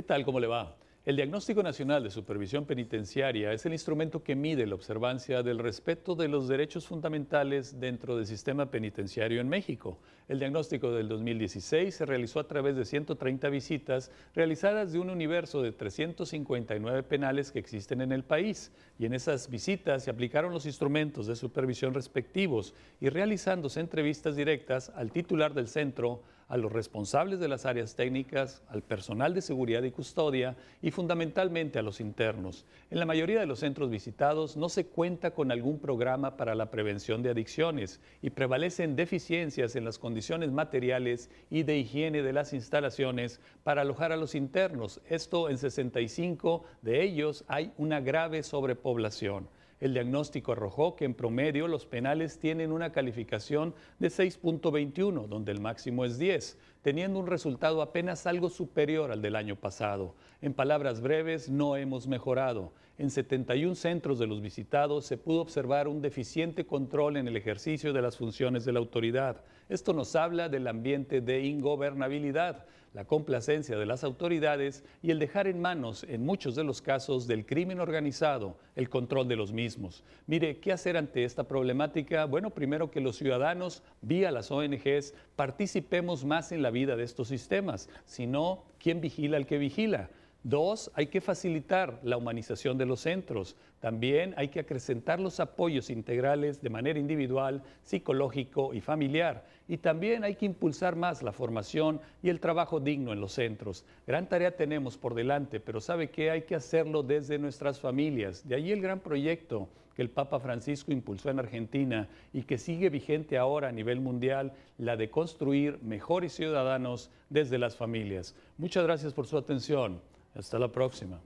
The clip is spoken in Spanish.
¿Qué tal? ¿Cómo le va? El Diagnóstico Nacional de Supervisión Penitenciaria es el instrumento que mide la observancia del respeto de los derechos fundamentales dentro del sistema penitenciario en México. El diagnóstico del 2016 se realizó a través de 130 visitas realizadas de un universo de 359 penales que existen en el país y en esas visitas se aplicaron los instrumentos de supervisión respectivos y realizándose entrevistas directas al titular del centro, a los responsables de las áreas técnicas, al personal de seguridad y custodia y fundamentalmente a los internos. En la mayoría de los centros visitados no se cuenta con algún programa para la prevención de adicciones y prevalecen deficiencias en las condiciones materiales y de higiene de las instalaciones para alojar a los internos. Esto en 65 de ellos hay una grave sobrepoblación. El diagnóstico arrojó que en promedio los penales tienen una calificación de 6.21, donde el máximo es 10, teniendo un resultado apenas algo superior al del año pasado. En palabras breves, no hemos mejorado. En 71 centros de los visitados se pudo observar un deficiente control en el ejercicio de las funciones de la autoridad. Esto nos habla del ambiente de ingobernabilidad, la complacencia de las autoridades y el dejar en manos, en muchos de los casos, del crimen organizado el control de los mismos. Mire, ¿qué hacer ante esta problemática? Bueno, primero que los ciudadanos, vía las ONGs, participemos más en la vida de estos sistemas. Si no, ¿quién vigila al que vigila? Dos, hay que facilitar la humanización de los centros. También hay que acrecentar los apoyos integrales de manera individual, psicológico y familiar. Y también hay que impulsar más la formación y el trabajo digno en los centros. Gran tarea tenemos por delante, pero sabe que hay que hacerlo desde nuestras familias. De ahí el gran proyecto que el Papa Francisco impulsó en Argentina y que sigue vigente ahora a nivel mundial, la de construir mejores ciudadanos desde las familias. Muchas gracias por su atención. Hasta la próxima.